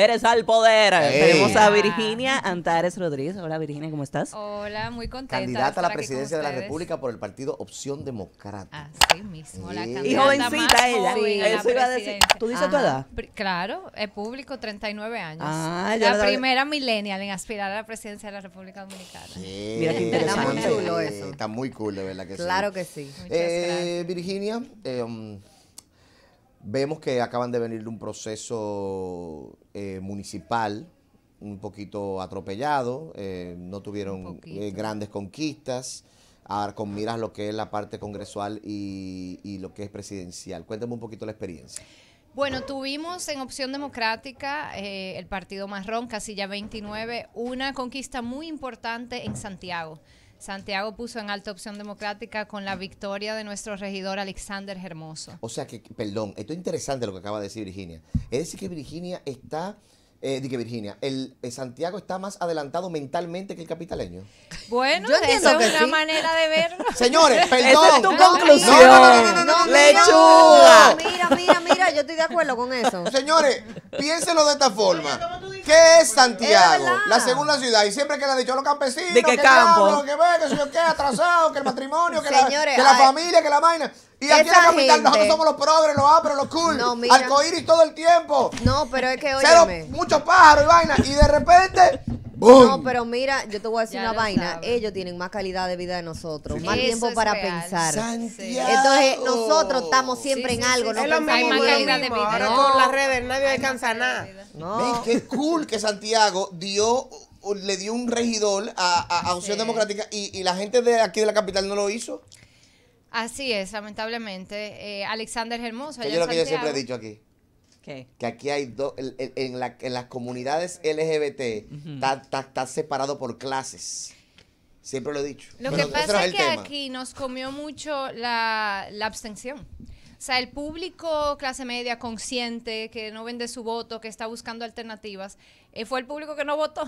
eres al poder. Tenemos a Virginia Antares Rodríguez. Hola Virginia, ¿cómo estás? Hola, muy contenta. Candidata a la presidencia de la República por el partido Opción Democrática. Así mismo, la candidata Y jovencita más ella. Joven, ¿Tú dices tu edad? Claro, es público, 39 años. Ah, la, primera millennial en aspirar a la presidencia de la República Dominicana. Sí. Mira qué Está muy cool eso. Está muy cool, de verdad que claro sí. Claro que sí. Eh, Virginia, eh, um, vemos que acaban de venir de un proceso eh, municipal un poquito atropellado, eh, no tuvieron eh, grandes conquistas, ahora con miras lo que es la parte congresual y, y lo que es presidencial. Cuéntame un poquito la experiencia. Bueno, tuvimos en Opción Democrática el Partido Marrón, Casilla 29, una conquista muy importante en Santiago. Santiago puso en alta opción democrática con la victoria de nuestro regidor Alexander Hermoso. O sea que, perdón, esto es interesante lo que acaba de decir Virginia. Es decir, que Virginia está dije Virginia, el, Santiago está más adelantado mentalmente que el capitaleño. Bueno, Yo entiendo que es una manera de verlo. Señores, perdón. Esa es tu conclusión. No, no, no, Lechuga. Mira, mira, mira, yo estoy de acuerdo con eso. Señores, piénsenlo de esta forma. ¿Qué es Santiago? la segunda ciudad. Y siempre que le han dicho a los campesinos. ¿De qué que campo? que ve, que yo qué, atrasado, que el matrimonio, que, la, familia, que la vaina. Y aquí en la capital nosotros somos los progres, los apres, los cool. No, Arcoíris todo el tiempo. No, pero es que, hoy Muchos pájaros y vaina. Y de repente no, pero mira, yo te voy a decir una vaina. Ellos tienen más calidad de vida de nosotros, más tiempo para pensar. Entonces, nosotros estamos siempre en algo, no es calidad de vida. Ahora con las redes nadie alcanza nada. qué cool que Santiago dio le dio un regidor a, a, Opción Democrática y, la gente de aquí de la capital no lo hizo. Así es, lamentablemente. Eh, Alexander Hermoso. Que lo que yo siempre he dicho aquí. Que aquí hay dos, en, la, las comunidades LGBT está separado por clases. Siempre lo he dicho. Lo que pasa es que aquí nos comió mucho la, abstención. O sea, el público clase media consciente, que no vende su voto, que está buscando alternativas, eh, fue el público que no votó.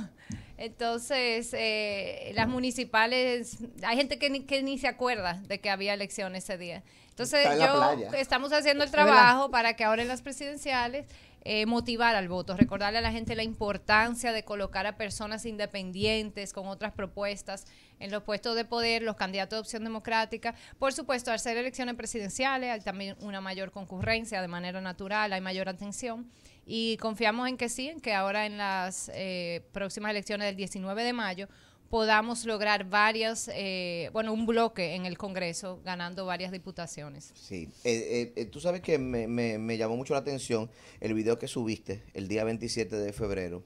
Entonces, eh, las municipales, hay gente que ni, se acuerda de que había elección ese día. Entonces, yo estamos haciendo el trabajo para que ahora en las presidenciales eh, motivar al voto, recordarle a la gente la importancia de colocar a personas independientes con otras propuestas en los puestos de poder, los candidatos de opción democrática. Por supuesto, al ser elecciones presidenciales hay también una mayor concurrencia de manera natural, hay mayor atención. Y confiamos en que sí, en que ahora en las eh, próximas elecciones del 19 de mayo podamos lograr varias, eh, bueno, un bloque en el Congreso, ganando varias diputaciones. Sí, eh, tú sabes que me, me, llamó mucho la atención el video que subiste el día 27 de febrero,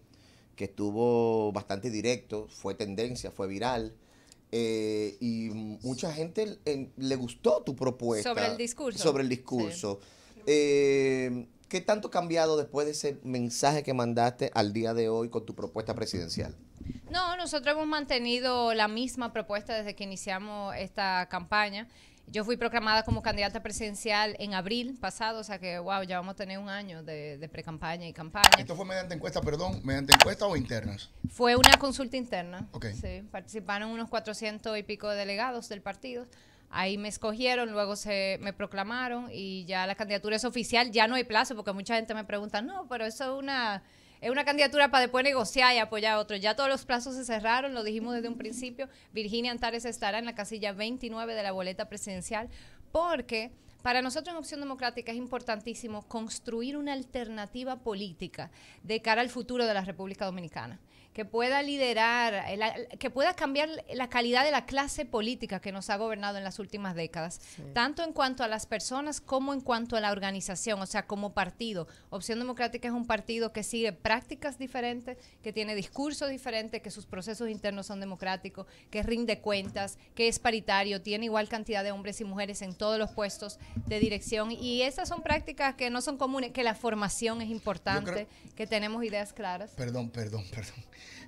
que estuvo bastante directo, fue tendencia, fue viral. y mucha gente le gustó tu propuesta. Sobre el discurso. Sobre el discurso. Sí. ¿Qué tanto ha cambiado después de ese mensaje que mandaste al día de hoy con tu propuesta presidencial? No, nosotros hemos mantenido la misma propuesta desde que iniciamos esta campaña. Yo fui proclamada como candidata presidencial en abril pasado, o sea que, wow, ya vamos a tener un año de, pre-campaña y campaña. ¿Esto fue mediante encuesta, perdón, mediante encuesta o internas? Fue una consulta interna. Sí, participaron unos 400 y pico delegados del partido. Ahí me escogieron, luego se me proclamaron y ya la candidatura es oficial, ya no hay plazo porque mucha gente me pregunta, "No, pero eso es una es una candidatura para después negociar y apoyar a otro. Ya todos los plazos se cerraron, lo dijimos desde un principio. Virginia Antares estará en la casilla 29 de la boleta presidencial porque para nosotros en Opción Democrática es importantísimo construir una alternativa política de cara al futuro de la República Dominicana que pueda liderar, eh, que pueda cambiar la calidad de la clase política que nos ha gobernado en las últimas décadas, tanto en cuanto a las personas como en cuanto a la organización, o sea, como partido. Opción Democrática es un partido que sigue prácticas diferentes, que tiene discurso diferente, que sus procesos internos son democráticos, que rinde cuentas, que es paritario, tiene igual cantidad de hombres y mujeres en todos los puestos de dirección y esas son prácticas que no son comunes, que la formación es importante, que tenemos ideas claras. Perdón, perdón, perdón.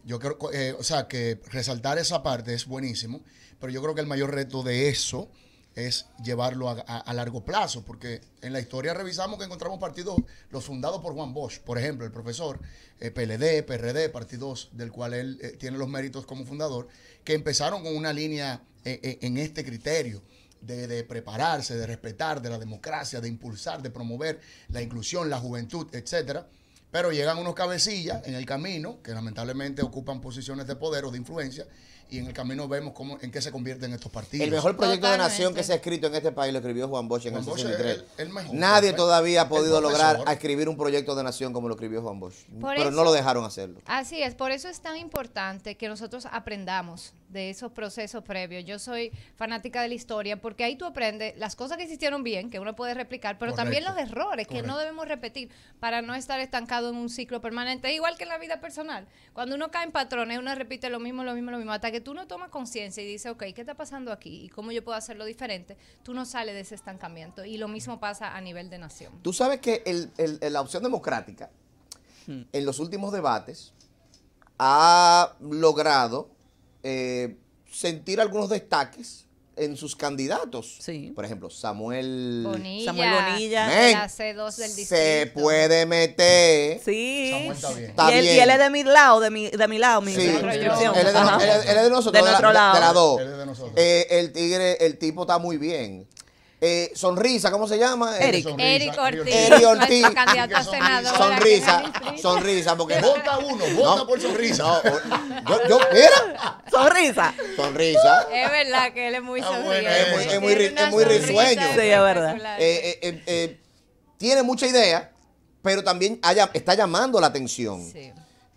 Yo creo, eh, o sea, que resaltar esa parte es buenísimo, pero yo creo que el mayor reto de eso es llevarlo a, largo plazo, porque en la historia revisamos que encontramos partidos, los fundados por Juan Bosch, por ejemplo, el profesor, eh, PLD, PRD, partidos del cual él eh, tiene los méritos como fundador, que empezaron con una línea en este criterio. De, de, prepararse, de respetar, de la democracia, de impulsar, de promover la inclusión, la juventud, etcétera, pero llegan unos cabecillas en el camino que lamentablemente ocupan posiciones de poder o de influencia y en el camino vemos cómo, en qué se convierten estos partidos. El mejor proyecto de nación que se ha escrito en este país lo escribió Juan Bosch en el 63. Nadie todavía ha podido lograr escribir un proyecto de nación como lo escribió Juan Bosch, pero no lo dejaron hacerlo. Así es, por eso es tan importante que nosotros aprendamos de esos procesos previos. Yo soy fanática de la historia porque ahí tú aprendes las cosas que hicieron bien, que uno puede replicar, pero también los errores que no debemos repetir para no estar estancado en un ciclo permanente. Igual que en la vida personal. Cuando uno cae en patrones, uno repite lo mismo, lo mismo, lo mismo, hasta que tú no tomas conciencia y dices, ok, ¿qué está pasando aquí? ¿Y cómo yo puedo hacerlo diferente? Tú no sales de ese estancamiento. Y lo mismo pasa a nivel de nación. Tú sabes que la opción democrática, hmm. en los últimos debates, ha logrado eh, sentir algunos destaques en sus candidatos. Por ejemplo, Samuel Bonilla. Samuel Bonilla. C2 del se puede meter. Sí. Samuel está bien. y, él, es de mi lado, de mi, de mi lado, mi sí. Él es de, nosotros. De, nuestro la, lado. De dos. Eh, el tigre, el tipo está muy bien. Eh, sonrisa, ¿cómo se llama? Eh, Eric. Ortiz. Eric Ortiz. Sonrisa, sonrisa, porque. Vota uno, vota por sonrisa. yo, Sonrisa. Sonrisa. Uh, es verdad que él es muy ah, sonriente. es muy, es muy, risueño. Sí, es verdad. Eh, eh, tiene mucha idea, pero también está llamando la atención. Sí.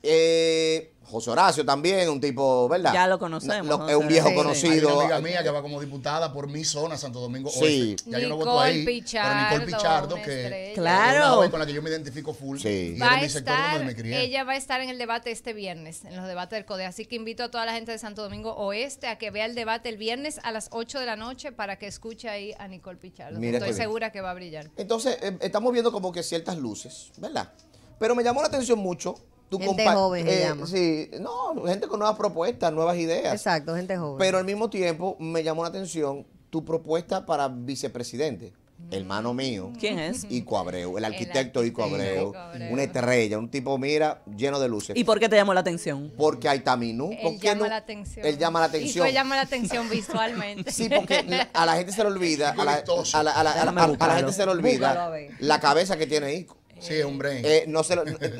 Eh, José Horacio también, un tipo, ¿verdad? Ya lo conocemos. es un viejo conocido. Hay una amiga mía que va como diputada por mi zona, Santo Domingo Sí. Oeste. Ya Nicole yo no voto ahí. Pichardo, Nicole Pichardo, que claro. con la que yo me identifico full. Sí. Y mi sector me crié. Ella va a estar en el debate este viernes, en los debates del CODE. Así que invito a toda la gente de Santo Domingo Oeste a que vea el debate el viernes a las 8 de la noche para que escuche ahí a Nicole Pichardo. Estoy segura que va a brillar. Entonces, eh, estamos viendo como que ciertas luces, ¿verdad? Pero me llamó la atención mucho gente joven eh, Sí, no, gente con nuevas propuestas, nuevas ideas. Exacto, gente joven. Pero al mismo tiempo me llamó la atención tu propuesta para vicepresidente. Mm. Hermano mío. ¿Quién es? Ico Abreu, el arquitecto Ico, Abreu, Una estrella, un tipo, mira, lleno de luces. ¿Y por qué te llamó la atención? Porque hay también Él llama la atención. Él llama la atención. Y llama la atención visualmente. sí, porque a la gente se le olvida, a la, gente se le olvida la cabeza que tiene Ico. Sí, hombre. Eh, no se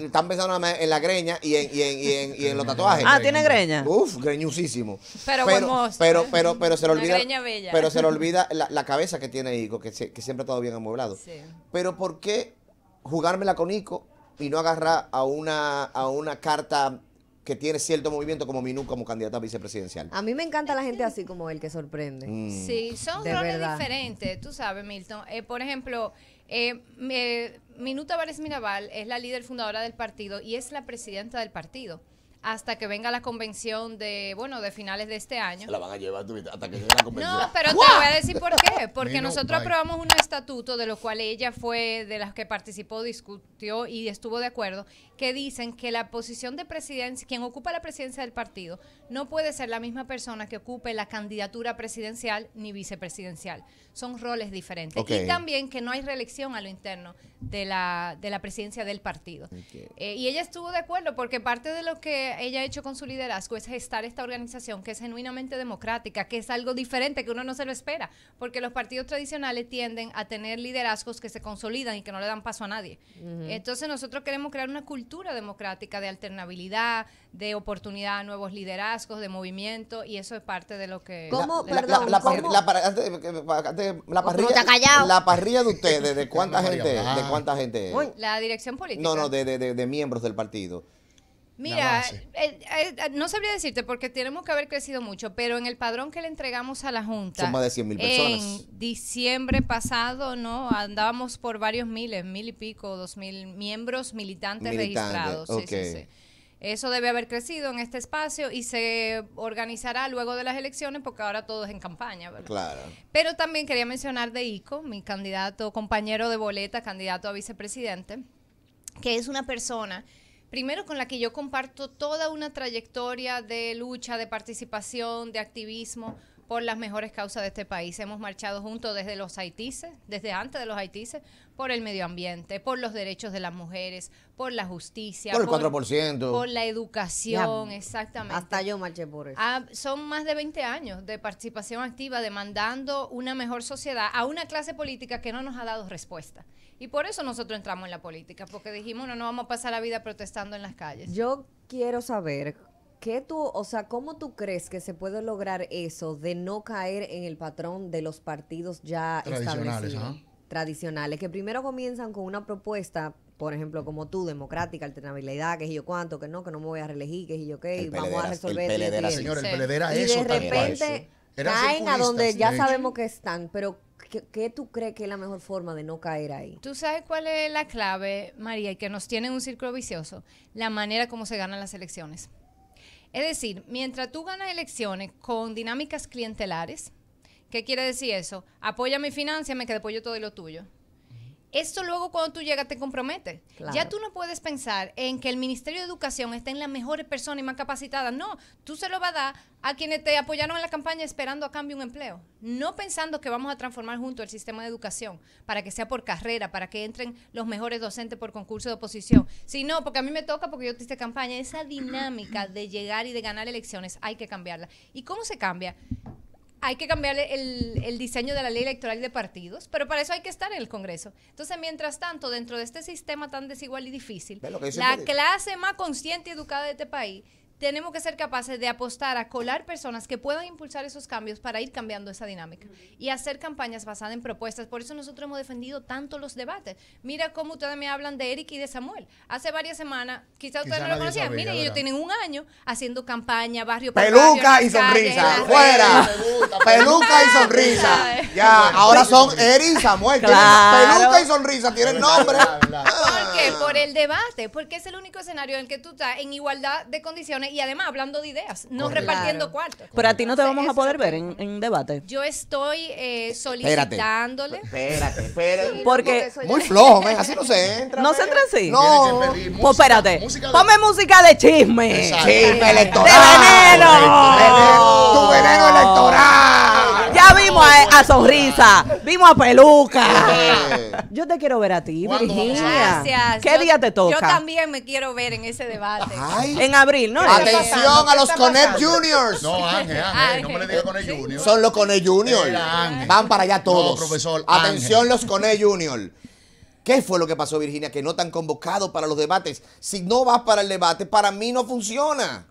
están pensando en la greña y en, y en, y en, los tatuajes. Ah, tiene greña. Uf, greñusísimo. Pero pero, ¿eh? pero, pero, se le olvida. Pero se le olvida la, cabeza que tiene Ico, que, que siempre ha estado bien amueblado. Sí. Pero ¿por qué jugármela con Ico y no agarrar a una, a una carta que tiene cierto movimiento como Minú como candidata vicepresidencial. A mí me encanta la gente así como él que sorprende. Mm. Sí, son roles diferentes, tú sabes, Milton. Eh, por ejemplo, eh, Minuta Vares Mirabal es la líder fundadora del partido y es la presidenta del partido hasta que venga la convención de, bueno, de finales de este año. Se la van a llevar hasta que venga la convención. No, pero te voy a decir por qué. Porque nosotros aprobamos un estatuto de lo cual ella fue de las que participó, discutió y estuvo de acuerdo, que dicen que la posición de presidencia, quien ocupa la presidencia del partido, no puede ser la misma persona que ocupe la candidatura presidencial ni vicepresidencial. Son roles diferentes. Y también que no hay reelección a lo interno de la, de la presidencia del partido. Eh, y ella estuvo de acuerdo porque parte de lo que ella ha hecho con su liderazgo es gestar esta organización que es genuinamente democrática, que es algo diferente, que uno no se lo espera, porque los partidos tradicionales tienden a tener liderazgos que se consolidan y que no le dan paso a nadie. Entonces nosotros queremos crear una cultura democrática de alternabilidad, de oportunidad a nuevos liderazgos, de movimiento, y eso es parte de lo que... ¿Cómo? La, parrilla, la parrilla de ustedes, ¿de cuánta gente, de cuánta gente? Es? La dirección política. No, no, de, de miembros del partido. Mira, eh, eh, no sabría decirte porque tenemos que haber crecido mucho, pero en el padrón que le entregamos a la Junta. más de 100 mil personas. En diciembre pasado, ¿no? Andábamos por varios miles, mil y pico, dos mil miembros militantes, registrados. Sí, Eso debe haber crecido en este espacio y se organizará luego de las elecciones porque ahora todo es en campaña, ¿verdad? Claro. Pero también quería mencionar de ICO, mi candidato, compañero de boleta, candidato a vicepresidente, que es una persona primero con la que yo comparto toda una trayectoria de lucha, de participación, de activismo por las mejores causas de este país. Hemos marchado juntos desde los haitises, desde antes de los haitises, por el medio ambiente, por los derechos de las mujeres, por la justicia. Por el 4%. Por, la educación, exactamente. Hasta yo marché por eso. Ah, son más de 20 años de participación activa demandando una mejor sociedad a una clase política que no nos ha dado respuesta. Y por eso nosotros entramos en la política, porque dijimos, no, no vamos a pasar la vida protestando en las calles. Yo quiero saber, ¿qué tú, o sea, cómo tú crees que se puede lograr eso de no caer en el patrón de los partidos ya tradicionales, establecidos? Tradicionales, que primero comienzan con una propuesta por ejemplo, como tú, democrática, alternabilidad, que es yo cuánto, que no, que no me voy a reelegir, que es yo qué, vamos a resolver. El PLD era, el eso. de repente caen a donde ya sabemos que están, pero ¿Qué, tú crees que es la mejor forma de no caer ahí? Tú sabes cuál es la clave, María, y que nos tiene un círculo vicioso, la manera como se ganan las elecciones. Es decir, mientras tú ganas elecciones con dinámicas clientelares, ¿qué quiere decir eso? Apoya mi financia, me que después todo y lo tuyo esto luego cuando tú llegas te compromete. Ya tú no puedes pensar en que el Ministerio de Educación esté en las mejores personas y más capacitadas. No, tú se lo vas a dar a quienes te apoyaron en la campaña esperando a cambio un empleo. No pensando que vamos a transformar junto el sistema de educación para que sea por carrera, para que entren los mejores docentes por concurso de oposición. Sino porque a mí me toca porque yo te esta campaña. Esa dinámica de llegar y de ganar elecciones hay que cambiarla. ¿Y cómo se cambia? hay que cambiar el, diseño de la ley electoral de partidos, pero para eso hay que estar en el Congreso. Entonces, mientras tanto, dentro de este sistema tan desigual y difícil, la clase más consciente y educada de este país, tenemos que ser capaces de apostar a colar personas que puedan impulsar esos cambios para ir cambiando esa dinámica y hacer campañas basadas en propuestas. Por eso nosotros hemos defendido tanto los debates. Mira cómo ustedes me hablan de Eric y de Samuel. Hace varias semanas, quizás ustedes no lo conocían, miren, ellos tienen un año haciendo campaña, barrio Peluca y sonrisa, fuera peluca y sonrisa. Ya, pues, ahora son y Samuel. Claro. Peluca y sonrisa, tienen nombre. ¿Por qué? Por el debate, porque es el único escenario en el que tú estás en igualdad de condiciones y además hablando de ideas, no repartiendo cuartos. Pero a ti no te vamos a poder ver en, debate. Yo estoy eh, solicitándole. Espérate, espérate. Porque. Muy flojo, ¿eh? así no se entra. No se entra así. No. Pues espérate. Música música de chisme. Chisme electoral. De veneno. Tu veneno oh. electoral. Ya vimos a, a Son risa, vimos a peluca. Yo te quiero ver a ti, Virginia. Gracias. ¿Qué día te toca? Yo también me quiero ver en ese debate. En abril, ¿no? Atención a los CONET Juniors. No, Ángel, Ángel, no me le digas Juniors. Son los CONET Juniors. Van para allá todos. profesor. Atención los CONET Juniors. ¿Qué fue lo que pasó, Virginia? Que no tan convocado para los debates. Si no vas para el debate, para mí no funciona.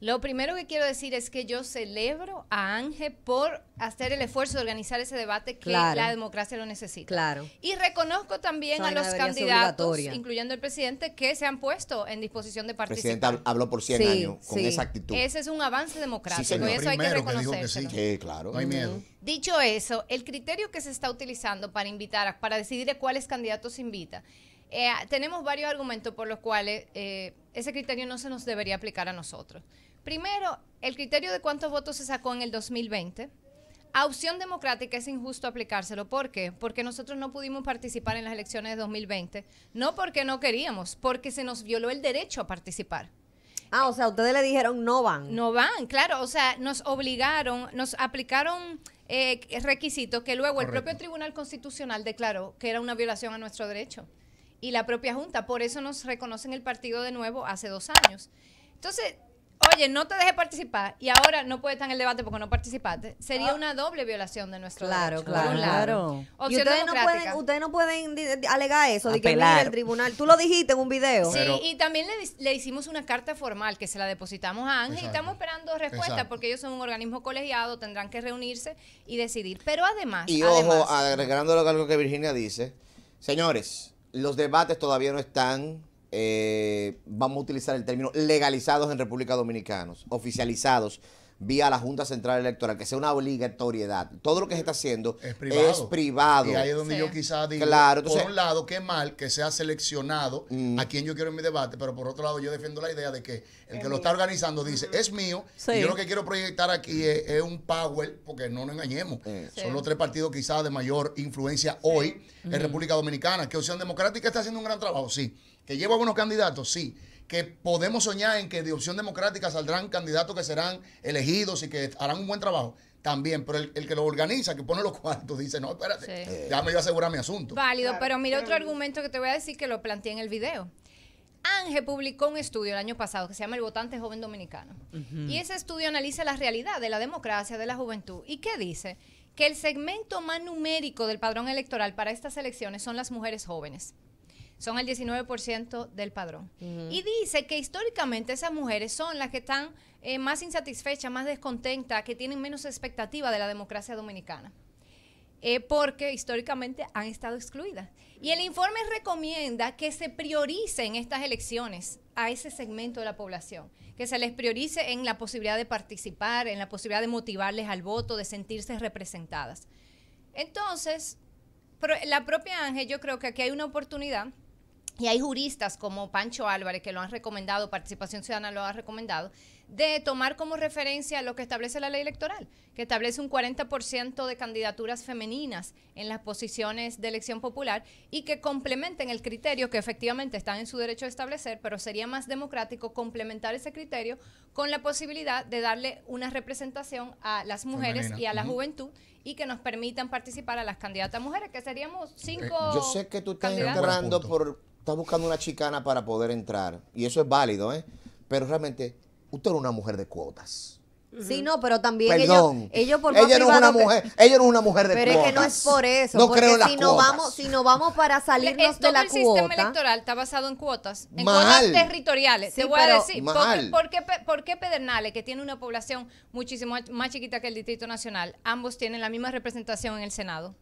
Lo primero que quiero decir es que yo celebro a Ángel por hacer el esfuerzo de organizar ese debate que la democracia lo necesita. Claro. Y reconozco también a los candidatos, incluyendo el presidente, que se han puesto en disposición de participar. El presidente habló por 100 años con esa actitud. Ese es un avance democrático y eso hay que reconocerlo. claro. miedo. Dicho eso, el criterio que se está utilizando para invitar, para decidir a cuáles candidatos invita, eh, tenemos varios argumentos por los cuales eh, ese criterio no se nos debería aplicar a nosotros. Primero, el criterio de cuántos votos se sacó en el 2020. A opción democrática es injusto aplicárselo. ¿Por qué? Porque nosotros no pudimos participar en las elecciones de 2020. No porque no queríamos, porque se nos violó el derecho a participar. Ah, o sea, ustedes le dijeron no van. No van, claro. O sea, nos obligaron, nos aplicaron eh, requisitos que luego el propio Tribunal Constitucional declaró que era una violación a nuestro derecho y la propia Junta. Por eso nos reconocen el partido de nuevo hace dos años. Entonces, oye, no te dejes participar y ahora no puedes estar en el debate porque no participaste, sería ah. una doble violación de nuestro claro, derecho. Claro, claro. ustedes no, pueden, ustedes no pueden alegar eso de que el tribunal. Tú lo dijiste en un video. Sí, y también le, hicimos una carta formal que se la depositamos a Ángel y estamos esperando respuesta porque ellos son un organismo colegiado, tendrán que reunirse y decidir. Pero además. Y ojo, agregando lo que Virginia dice, señores los debates todavía no están, eh, vamos a utilizar el término, legalizados en República Dominicana, oficializados vía la Junta Central Electoral, que sea una obligatoriedad. Todo lo que se está haciendo es privado. Y ahí es donde yo quizás digo, por un lado, qué mal que sea seleccionado mm. a quien yo quiero en mi debate, pero por otro lado yo defiendo la idea de que el que lo está organizando dice, es mío, y yo lo que quiero proyectar aquí mm. es, un power, porque no nos engañemos, son los tres partidos quizás de mayor influencia hoy en República Dominicana, que Opción Democrática está haciendo un gran trabajo, sí, que lleva buenos candidatos, sí que podemos soñar en que de opción democrática saldrán candidatos que serán elegidos y que harán un buen trabajo también, pero el, que lo organiza, que pone los cuartos, dice, no, espérate, eh. ya me voy a asegurar mi asunto. Válido, pero mira otro argumento que te voy a decir que lo planteé en el video. Ángel publicó un estudio el año pasado que se llama El votante joven dominicano. Y ese estudio analiza la realidad de la democracia, de la juventud. ¿Y qué dice? Que el segmento más numérico del padrón electoral para estas elecciones son las mujeres jóvenes son el 19% del padrón. Y dice que históricamente esas mujeres son las que están eh, más insatisfechas, más descontentas, que tienen menos expectativa de la democracia dominicana. Eh, porque históricamente han estado excluidas. Y el informe recomienda que se prioricen estas elecciones a ese segmento de la población, que se les priorice en la posibilidad de participar, en la posibilidad de motivarles al voto, de sentirse representadas. Entonces, la propia Ángel, yo creo que aquí hay una oportunidad y hay juristas como Pancho Álvarez que lo han recomendado, Participación Ciudadana lo ha recomendado, de tomar como referencia lo que establece la ley electoral, que establece un 40% de candidaturas femeninas en las posiciones de elección popular y que complementen el criterio que efectivamente están en su derecho de establecer, pero sería más democrático complementar ese criterio con la posibilidad de darle una representación a las mujeres y a la juventud y que nos permitan participar a las candidatas mujeres, que seríamos eh, cinco. yo sé que tú estás entrando por está buscando una chicana para poder entrar. Y eso es válido, ¿eh? Pero realmente, usted era una mujer de cuotas. Sí, no, pero también Perdón. ellos, ella no es una mujer, ella es una mujer de Pero es que no es por eso, no creo en si no vamos, si no vamos para salirnos de la cuota... El sistema electoral está basado en cuotas, en cuotas territoriales. te voy a decir, porque, ¿Por qué Pedernales, que tiene una población muchísimo más chiquita que el Distrito Nacional, ambos tienen la misma representación en el Senado?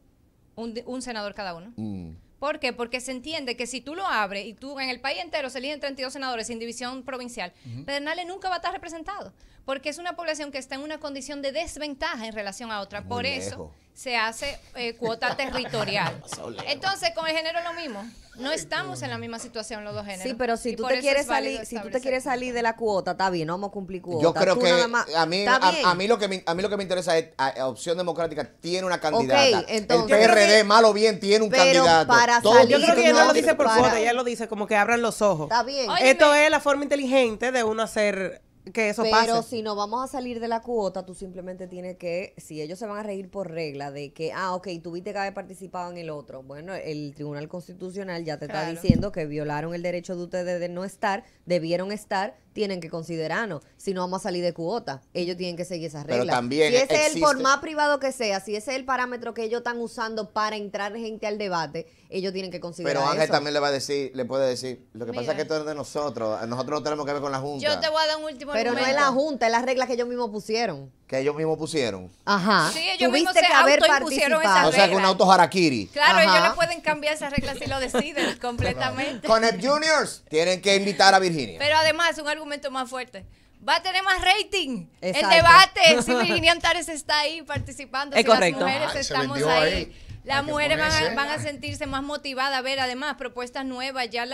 Un, senador cada uno. Mm. ¿Por qué? Porque se entiende que si tú lo abres y tú en el país entero se eligen 32 senadores sin división provincial, Pedernales nunca va a estar representado, porque es una población que está en una condición de desventaja en relación a otra. Por eso se hace eh, cuota territorial. Entonces, con el género lo mismo. No estamos en la misma situación los dos géneros. Sí, pero si tú te quieres salir, si tú te quieres salir de la cuota, está bien, vamos a cumplir cuota. Yo creo que a mí, a, lo que me, a mí lo que me interesa es Opción Democrática tiene una candidata. el PRD, malo bien, tiene un pero candidato. Para salir, yo creo que ella lo dice por cuota, ella lo dice como que abran los ojos. Está bien. Esto es la forma inteligente de uno hacer que eso Pero si no vamos a salir de la cuota, tú simplemente tienes que, si ellos se van a reír por regla de que, ah, ok, tuviste que haber participado en el otro. Bueno, el Tribunal Constitucional ya te está diciendo que violaron el derecho de ustedes de no estar, debieron estar, tienen que considerarnos. Si no vamos a salir de cuota, ellos tienen que seguir esas reglas. también si ese es el por privado que sea, si ese es el parámetro que ellos están usando para entrar gente al debate, ellos tienen que considerar. Pero Ángel también le va a decir, le puede decir, lo que pasa es que esto es de nosotros, nosotros no tenemos que ver con la Junta. Yo te voy a dar un último Pero no es la Junta, es las reglas que ellos mismos pusieron que ellos mismos pusieron. Ajá. Sí, ellos Tuviste mismos se que haber participado. Esa o sea, que un auto harakiri. Claro, ellos le pueden cambiar esa regla si lo deciden completamente. con el Juniors tienen que invitar a Virginia. Pero además, un argumento más fuerte va a tener más rating. El debate, si Virginia Antares está ahí participando, es si correcto. las mujeres estamos ahí. Las mujeres van a, van a, sentirse más motivadas a ver, además, propuestas nuevas, ya,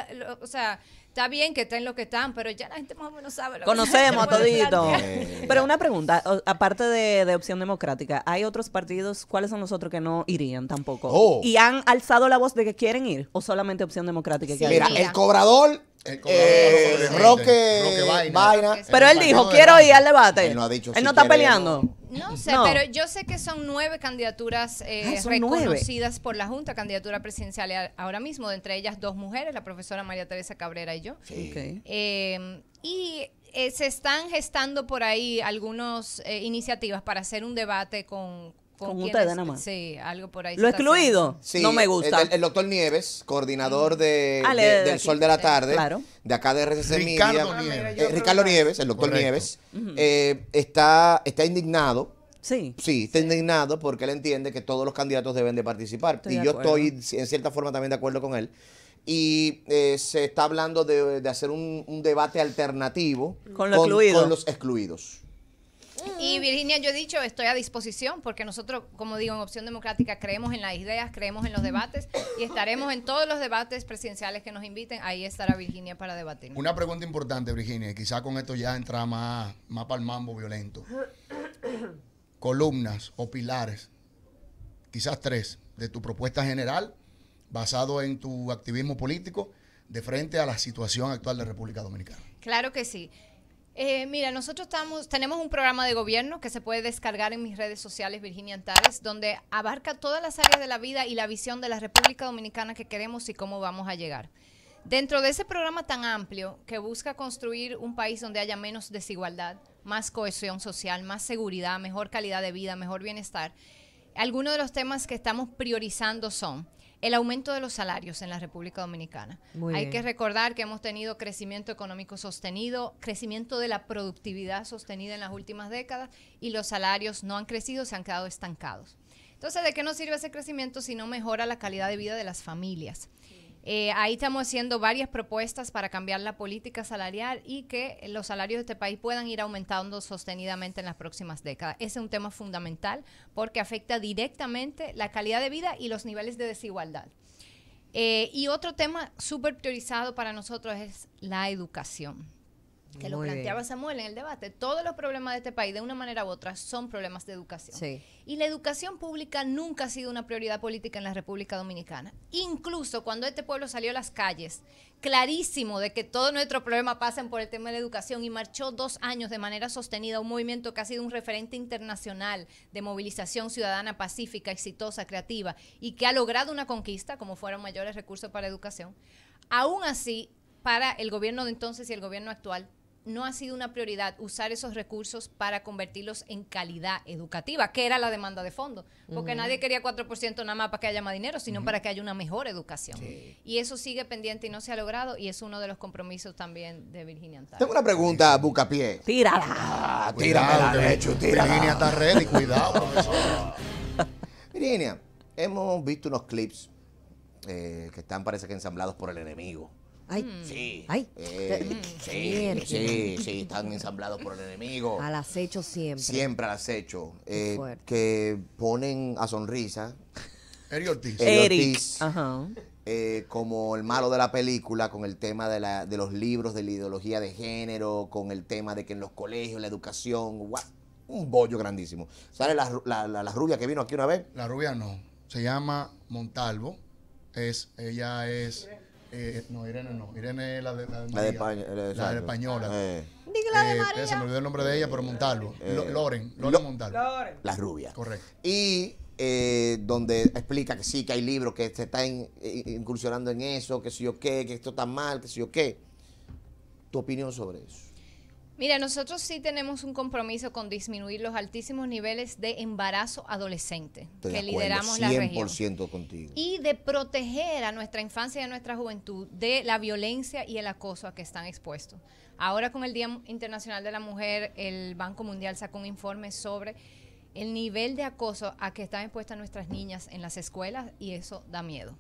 o sea, Está bien que estén lo que están, pero ya la gente más o menos sabe lo Conocemos que Conocemos todito. Pero una pregunta, aparte de, Opción Democrática, ¿hay otros partidos? ¿Cuáles son los otros que no irían tampoco? Oh. ¿Y han alzado la voz de que quieren ir? ¿O solamente Opción Democrática? mira, el cobrador el eh, Roque, Vaina. Pero él dijo, quiero ir al debate. Él, no, ha dicho, está peleando. No mm. sé, pero yo sé que son nueve candidaturas eh, reconocidas por la Junta, candidatura presidencial ahora mismo, de entre ellas dos mujeres, la profesora María Teresa Cabrera y yo. Em, y eh, se están gestando por ahí algunas eh, iniciativas para hacer un debate con, con, ustedes nada más. Sí, algo por ahí. Lo excluido. no me gusta. El, doctor Nieves, coordinador de, mm. ah, del Sol de la Tarde, de acá de RCC Ricardo ah, Nieves. Ricardo Nieves, el doctor Nieves, eh, está, está indignado. Sí. Sí, está indignado porque él entiende que todos los candidatos deben de participar. y yo estoy, en cierta forma, también de acuerdo con él y eh, se está hablando de, hacer un, debate alternativo con, los excluidos. Y Virginia, yo he dicho, estoy a disposición porque nosotros, como digo, en Opción Democrática creemos en las ideas, creemos en los debates y estaremos en todos los debates presidenciales que nos inviten. Ahí estará Virginia para debatir. Una pregunta importante, Virginia, quizá con esto ya entra más, más para el mambo violento. Columnas o pilares, quizás tres, de tu propuesta general basado en tu activismo político de frente a la situación actual de República Dominicana. Claro que sí. Eh, mira, nosotros estamos, tenemos un programa de gobierno que se puede descargar en mis redes sociales, Virginia Antares, donde abarca todas las áreas de la vida y la visión de la República Dominicana que queremos y cómo vamos a llegar. Dentro de ese programa tan amplio que busca construir un país donde haya menos desigualdad, más cohesión social, más seguridad, mejor calidad de vida, mejor bienestar, algunos de los temas que estamos priorizando son el aumento de los salarios en la República Dominicana. Hay que recordar que hemos tenido crecimiento económico sostenido, crecimiento de la productividad sostenida en las últimas décadas y los salarios no han crecido, se han quedado estancados. Entonces, ¿de qué nos sirve ese crecimiento si no mejora la calidad de vida de las familias? Eh, ahí estamos haciendo varias propuestas para cambiar la política salarial y que los salarios de este país puedan ir aumentando sostenidamente en las próximas décadas. Ese es un tema fundamental porque afecta directamente la calidad de vida y los niveles de desigualdad. Eh, y otro tema súper priorizado para nosotros es la educación que lo planteaba Samuel en el debate, todos los problemas de este país, de una manera u otra, son problemas de educación. Y la educación pública nunca ha sido una prioridad política en la República Dominicana. Incluso cuando este pueblo salió a las calles, clarísimo de que todos nuestros problemas pasan por el tema de la educación y marchó dos años de manera sostenida, un movimiento que ha sido un referente internacional de movilización ciudadana pacífica, exitosa, creativa y que ha logrado una conquista, como fueron mayores recursos para educación. Aún así, para el gobierno de entonces y el gobierno actual, no ha sido una prioridad usar esos recursos para convertirlos en calidad educativa, que era la demanda de fondo, porque nadie quería 4% nada más para que haya más dinero, sino para que haya una mejor educación. Y eso sigue pendiente y no se ha logrado y es uno de los compromisos también de Virginia Tengo una pregunta, Bucapié. Tírala. Ah, tírala, de hecho, tírala. Virginia está ready, cuidado, Virginia, hemos visto unos clips eh, que están parece que ensamblados por el enemigo Ay. Mm. Sí. Ay. Eh, mm. sí, sí, sí, están ensamblados por el enemigo. Al acecho siempre. Siempre al acecho. Eh, que ponen a sonrisa. Eri Ortiz. Eric. Ortiz. Ajá. Eh, como el malo de la película, con el tema de, la, de los libros, de la ideología de género, con el tema de que en los colegios, la educación, un bollo grandísimo. ¿Sale la, la, la rubia que vino aquí una vez? La rubia no. Se llama Montalvo. Es, ella es eh, no, Irene no. Irene es la de, la La de española. Ah, eh. eh, se me olvidó el nombre de ella, pero Montarlo Loren. Loren Montalvo. La rubia. Correcto. Y donde explica que sí, que hay libros que se están incursionando en eso, que sí o qué, que esto está mal, que sí o qué. ¿Tu opinión sobre eso? Mira, nosotros sí tenemos un compromiso con disminuir los altísimos niveles de embarazo adolescente que lideramos la región. contigo. Y de proteger a nuestra infancia y a nuestra juventud de la violencia y el acoso a que están expuestos. Ahora con el Día Internacional de la Mujer, el Banco Mundial sacó un informe sobre el nivel de acoso a que están expuestas nuestras niñas en las escuelas y eso da miedo.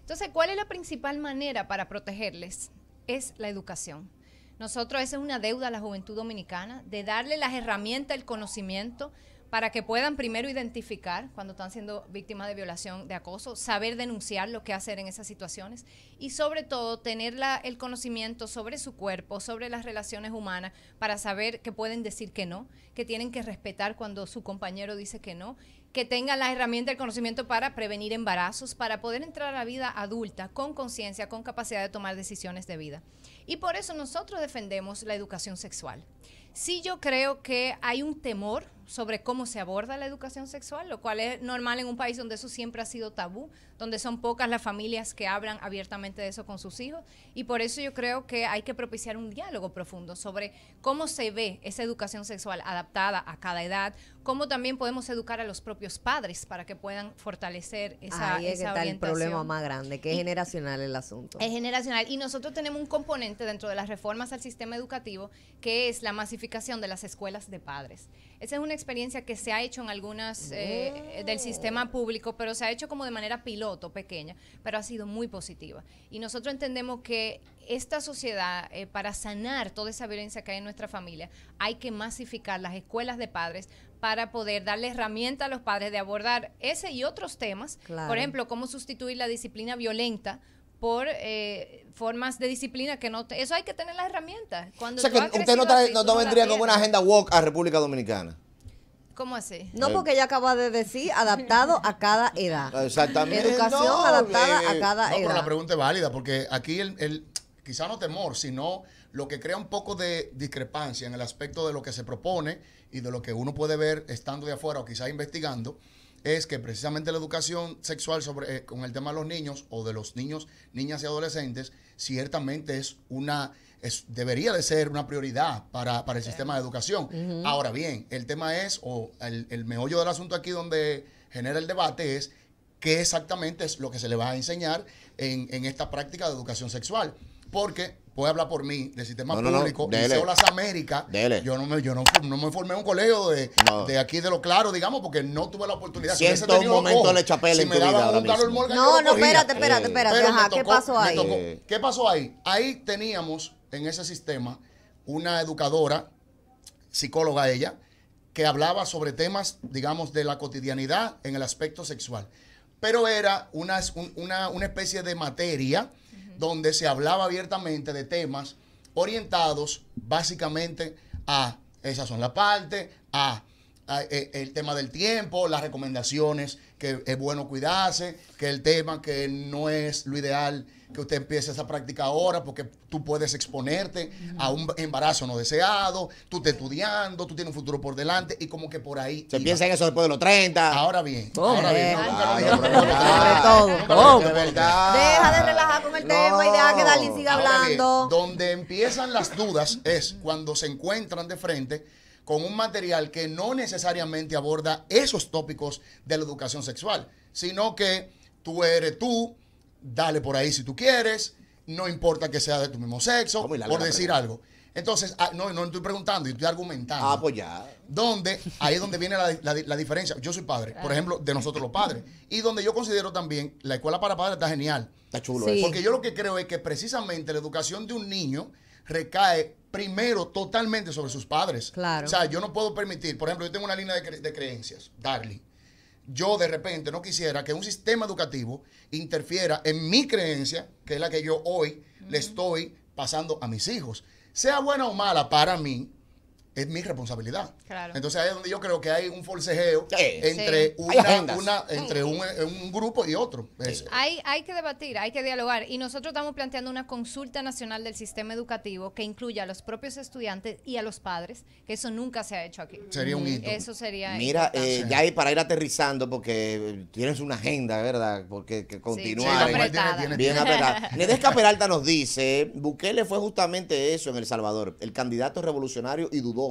Entonces, ¿cuál es la principal manera para protegerles? Es la educación nosotros, esa es una deuda a la juventud dominicana, de darle las herramientas, el conocimiento, para que puedan primero identificar cuando están siendo víctimas de violación, de acoso, saber denunciar lo que hacer en esas situaciones y sobre todo tener el conocimiento sobre su cuerpo, sobre las relaciones humanas, para saber que pueden decir que no, que tienen que respetar cuando su compañero dice que no que tengan las herramientas, el conocimiento para prevenir embarazos, para poder entrar a la vida adulta con conciencia, con capacidad de tomar decisiones de vida. Y por eso nosotros defendemos la educación sexual. Sí yo creo que hay un temor sobre cómo se aborda la educación sexual, lo cual es normal en un país donde eso siempre ha sido tabú, donde son pocas las familias que hablan abiertamente de eso con sus hijos. Y por eso yo creo que hay que propiciar un diálogo profundo sobre cómo se ve esa educación sexual adaptada a cada edad, cómo también podemos educar a los propios padres para que puedan fortalecer esa, Ahí está el problema más grande, que es generacional el asunto. Es generacional. Y nosotros tenemos un componente dentro de las reformas al sistema educativo que es la masificación de las escuelas de padres. Esa es una experiencia que se ha hecho en algunas eh, eh, del sistema público, pero se ha hecho como de manera piloto, pequeña, pero ha sido muy positiva. Y nosotros entendemos que esta sociedad, eh, para sanar toda esa violencia que hay en nuestra familia, hay que masificar las escuelas de padres para poder darle herramientas a los padres de abordar ese y otros temas. Por ejemplo, cómo sustituir la disciplina violenta por eh, formas de disciplina que no... eso hay que tener las herramientas. Cuando o sea, que usted no, trae, no, vendría con una agenda walk a República Dominicana. ¿Cómo así? No, eh. porque ella acaba de decir adaptado a cada edad. Exactamente. Educación adaptada a cada edad. Pero la pregunta es válida, porque aquí el quizá no temor, sino lo que crea un poco de discrepancia en el aspecto de lo que se propone y de lo que uno puede ver estando de afuera o quizá investigando, es que precisamente la educación sexual sobre, eh, con el tema de los niños o de los niños, niñas y adolescentes, ciertamente es una, debería de ser una prioridad para, el sistema de educación. Ahora bien, el tema es, o el, meollo del asunto aquí donde genera el debate es qué exactamente es lo que se le va a enseñar en, en esta práctica de educación sexual. Porque voy hablar por mí, del sistema público, de no, Las Américas. Yo no me, yo no, me formé en un colegio de, aquí de lo claro, digamos, porque no tuve la oportunidad. Siento un momento le en tu no, no, espérate, espérate, eh. espérate. Ajá, ¿qué pasó ahí? ¿Qué pasó ahí? Ahí teníamos en ese sistema una educadora, psicóloga ella, que hablaba sobre temas, digamos, de la cotidianidad en el aspecto sexual. Pero era una, una, una especie de materia donde se hablaba abiertamente de temas orientados básicamente a, esas son la parte, a, eh, el tema del tiempo, las recomendaciones que es bueno cuidarse, que el tema que no es lo ideal que usted empiece esa práctica ahora porque tú puedes exponerte a un embarazo no deseado, tú estás estudiando, tú tienes un futuro por delante y como que por ahí... Se piensa en eso después de los 30. Ahora bien. ahora bien. todo. Deja de relajar con el tema y deja que Dalí siga hablando. donde empiezan las dudas es cuando se encuentran de frente con un material que no necesariamente aborda esos tópicos de la educación sexual, sino que tú eres tú, dale por ahí si tú quieres, no importa que sea de tu mismo sexo, por decir algo. Entonces, ah, no, no estoy preguntando, estoy argumentando. Ah, pues ya. Donde, ahí es donde viene la, diferencia. Yo soy padre, por ejemplo, de nosotros los padres. Y donde yo considero también, la escuela para padres está genial. Está chulo. Porque yo lo que creo es que precisamente la educación de un niño recae primero totalmente sobre sus padres. O sea, yo no puedo permitir, por ejemplo, yo tengo una línea de, creencias, Darling. Yo de repente no quisiera que un sistema educativo interfiera en mi creencia, que es la que yo hoy le estoy pasando a mis hijos. Sea buena o mala para mí, es mi responsabilidad. Entonces ahí es donde yo creo que hay un forcejeo entre, entre un, grupo y otro. Hay, que debatir, hay que dialogar. Y nosotros estamos planteando una consulta nacional del sistema educativo que incluya a los propios estudiantes y a los padres, que eso nunca se ha hecho aquí. Sería un hito. Eso sería. Mira, eh, ya ahí para ir aterrizando, porque eh, tienes una agenda, ¿verdad? Porque que continúa bien Nedesca Peralta nos dice: Bukele fue justamente eso en El Salvador, el candidato revolucionario y dudó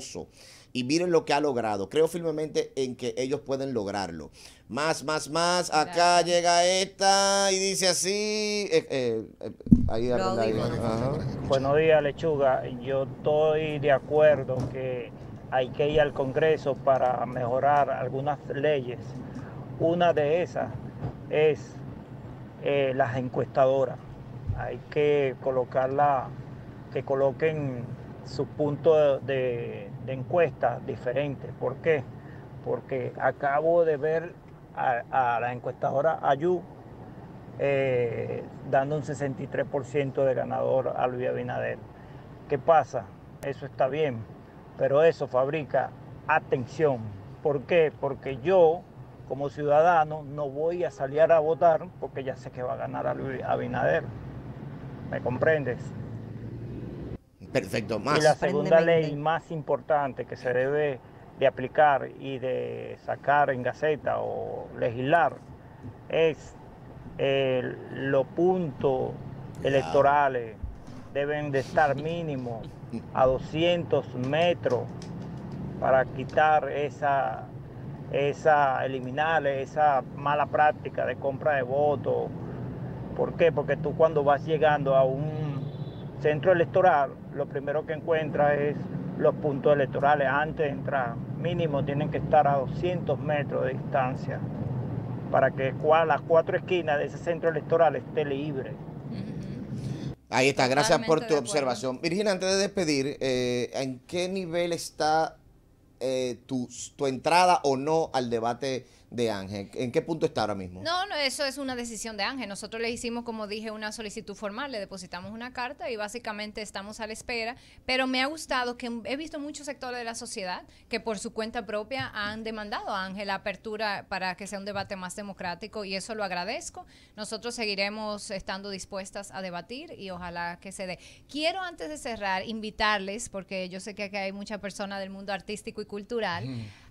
y miren lo que ha logrado. Creo firmemente en que ellos pueden lograrlo. Más, más, más. Acá llega esta y dice así. Eh, eh, eh, Buenos días, lechuga. Yo estoy de acuerdo que hay que ir al Congreso para mejorar algunas leyes. Una de esas es las encuestadoras. Hay que colocarla, que coloquen su punto de, encuesta diferente. ¿Por qué? Porque acabo de ver a, la encuestadora Ayú eh, dando un 63% de ganador a Luis Abinader. ¿Qué pasa? Eso está bien, pero eso fabrica atención. ¿Por qué? Porque yo, como ciudadano, no voy a salir a votar porque ya sé que va a ganar a Luis Abinader. ¿Me comprendes? Perfecto, más. Y la segunda ley más importante que se debe de aplicar y de sacar en gaceta o legislar es eh, los puntos electorales deben de estar mínimo a 200 metros para quitar esa, esa, eliminar esa mala práctica de compra de votos. ¿Por qué? Porque tú cuando vas llegando a un centro electoral, lo primero que encuentra es los puntos electorales antes de entrar. Mínimo tienen que estar a 200 metros de distancia para que las cuatro esquinas de ese centro electoral esté libre. Ahí está, gracias por tu observación. Virginia, antes de despedir, eh, ¿en qué nivel está eh, tu, tu entrada o no al debate? de Ángel? ¿En qué punto está ahora mismo? No, no, eso es una decisión de Ángel. Nosotros le hicimos, como dije, una solicitud formal, le depositamos una carta y básicamente estamos a la espera, pero me ha gustado que he visto muchos sectores de la sociedad que por su cuenta propia han demandado a Ángel la apertura para que sea un debate más democrático y eso lo agradezco. Nosotros seguiremos estando dispuestas a debatir y ojalá que se dé. Quiero antes de cerrar invitarles, porque yo sé que aquí hay mucha persona del mundo artístico y cultural,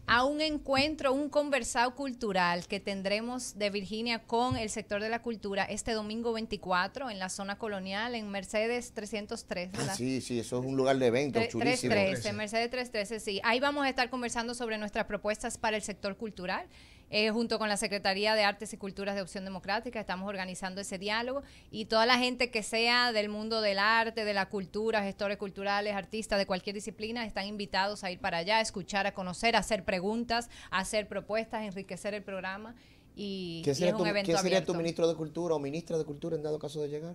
a un encuentro, un conversado cultural que tendremos de Virginia con el sector de la cultura este domingo 24 en la zona colonial, en Mercedes 303. sí, sí, eso es un lugar de evento Mercedes 313, sí. Ahí vamos a estar conversando sobre nuestras propuestas para el sector cultural eh, junto con la Secretaría de Artes y Culturas de Opción Democrática, estamos organizando ese diálogo y toda la gente que sea del mundo del arte, de la cultura, gestores culturales, artistas de cualquier disciplina, están invitados a ir para allá, a escuchar, a conocer, a hacer preguntas, a hacer propuestas, enriquecer el programa. Y, ¿Qué un tu, ¿qué sería tu ministro de Cultura o ministra de Cultura en dado caso de llegar?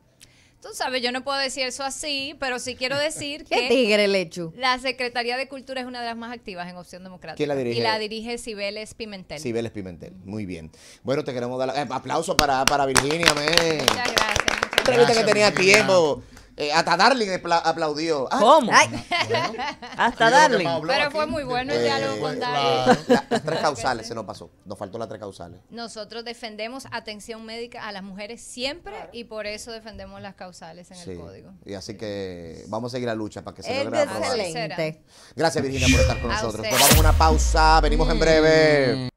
Tú sabes, yo no puedo decir eso así, pero sí quiero decir que. ¿Qué tigre hecho La Secretaría de Cultura es una de las más activas en Opción Democrática. ¿Quién la dirige? Y la dirige Sibeles Pimentel. Sibeles Pimentel, muy bien. Bueno, te queremos dar eh, aplauso para, para Virginia, Muchas gracias. Muchas que tenía tiempo. Eh, hasta Darling aplaudió. Ah, ¿Cómo? hasta Darling. Pero fue muy bueno el eh, diálogo con Darling. las tres causales se nos pasó. Nos faltó las tres causales. Nosotros defendemos atención médica a las mujeres siempre y por eso defendemos las causales en el código. Y así que vamos a seguir la lucha para que se logre Excelente. Gracias, Virginia, por estar con nosotros. Nos una pausa. Venimos en breve. Mm.